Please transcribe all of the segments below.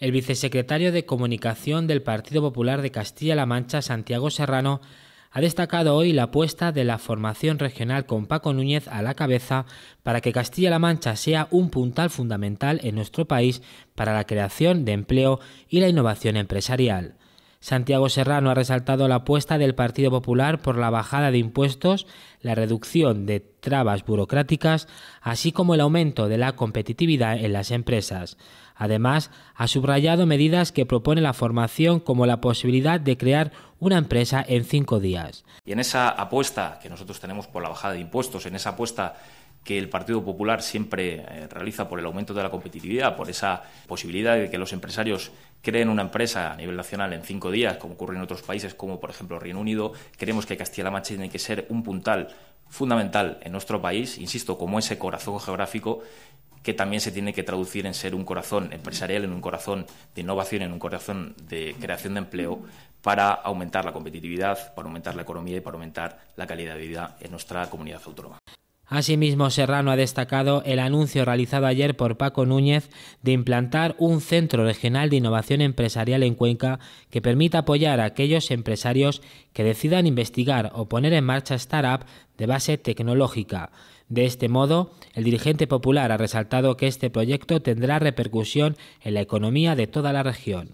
El vicesecretario de Comunicación del Partido Popular de Castilla-La Mancha, Santiago Serrano, ha destacado hoy la apuesta de la formación regional con Paco Núñez a la cabeza para que Castilla-La Mancha sea un puntal fundamental en nuestro país para la creación de empleo y la innovación empresarial. Santiago Serrano ha resaltado la apuesta del Partido Popular por la bajada de impuestos, la reducción de trabas burocráticas, así como el aumento de la competitividad en las empresas. Además, ha subrayado medidas que propone la formación como la posibilidad de crear una empresa en cinco días. Y en esa apuesta que nosotros tenemos por la bajada de impuestos, en esa apuesta que el Partido Popular siempre eh, realiza por el aumento de la competitividad, por esa posibilidad de que los empresarios creen una empresa a nivel nacional en cinco días, como ocurre en otros países como por ejemplo Reino Unido, creemos que Castilla-La Mancha tiene que ser un puntal fundamental en nuestro país, insisto, como ese corazón geográfico que también se tiene que traducir en ser un corazón empresarial, en un corazón de innovación, en un corazón de creación de empleo para aumentar la competitividad, para aumentar la economía y para aumentar la calidad de vida en nuestra comunidad autónoma. Asimismo, Serrano ha destacado el anuncio realizado ayer por Paco Núñez de implantar un centro regional de innovación empresarial en Cuenca que permita apoyar a aquellos empresarios que decidan investigar o poner en marcha startups de base tecnológica. De este modo, el dirigente popular ha resaltado que este proyecto tendrá repercusión en la economía de toda la región.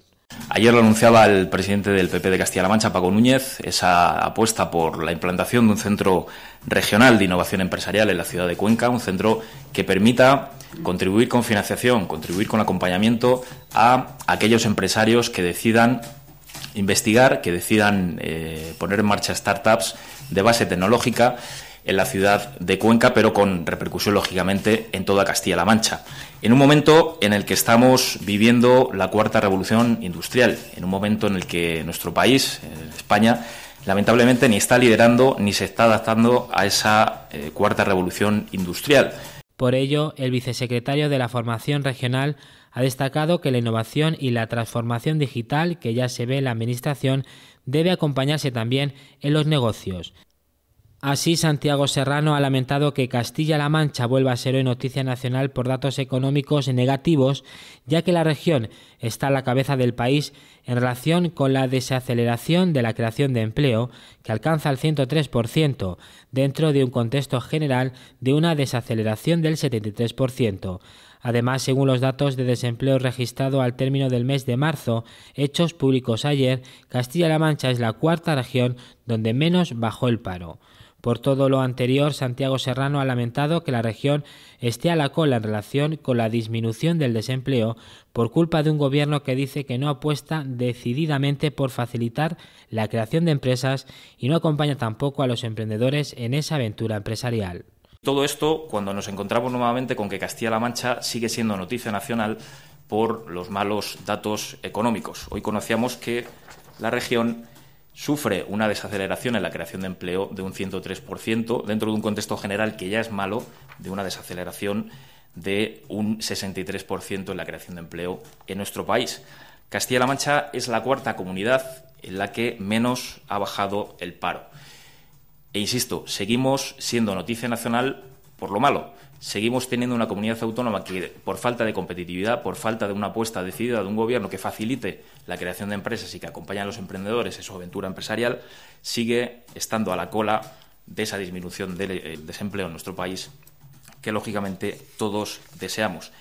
Ayer lo anunciaba el presidente del PP de Castilla-La Mancha, Paco Núñez, esa apuesta por la implantación de un centro regional de innovación empresarial en la ciudad de Cuenca, un centro que permita contribuir con financiación, contribuir con acompañamiento a aquellos empresarios que decidan investigar, que decidan eh, poner en marcha startups de base tecnológica en la ciudad de Cuenca, pero con repercusión lógicamente en toda Castilla-La Mancha. En un momento en el que estamos viviendo la cuarta revolución industrial, en un momento en el que nuestro país, eh, España, lamentablemente ni está liderando ni se está adaptando a esa eh, cuarta revolución industrial. Por ello, el vicesecretario de la Formación Regional ha destacado que la innovación y la transformación digital que ya se ve en la Administración debe acompañarse también en los negocios. Así, Santiago Serrano ha lamentado que Castilla-La Mancha vuelva a ser hoy noticia nacional por datos económicos negativos, ya que la región está a la cabeza del país en relación con la desaceleración de la creación de empleo, que alcanza el 103%, dentro de un contexto general de una desaceleración del 73%. Además, según los datos de desempleo registrado al término del mes de marzo, hechos públicos ayer, Castilla-La Mancha es la cuarta región donde menos bajó el paro. Por todo lo anterior, Santiago Serrano ha lamentado que la región esté a la cola en relación con la disminución del desempleo por culpa de un gobierno que dice que no apuesta decididamente por facilitar la creación de empresas y no acompaña tampoco a los emprendedores en esa aventura empresarial. Todo esto cuando nos encontramos nuevamente con que Castilla-La Mancha sigue siendo noticia nacional por los malos datos económicos. Hoy conocíamos que la región sufre una desaceleración en la creación de empleo de un 103% dentro de un contexto general que ya es malo, de una desaceleración de un 63% en la creación de empleo en nuestro país. Castilla-La Mancha es la cuarta comunidad en la que menos ha bajado el paro. E insisto, seguimos siendo noticia nacional por lo malo. Seguimos teniendo una comunidad autónoma que, por falta de competitividad, por falta de una apuesta decidida de un gobierno que facilite la creación de empresas y que acompañe a los emprendedores en su aventura empresarial, sigue estando a la cola de esa disminución del eh, desempleo en nuestro país que, lógicamente, todos deseamos.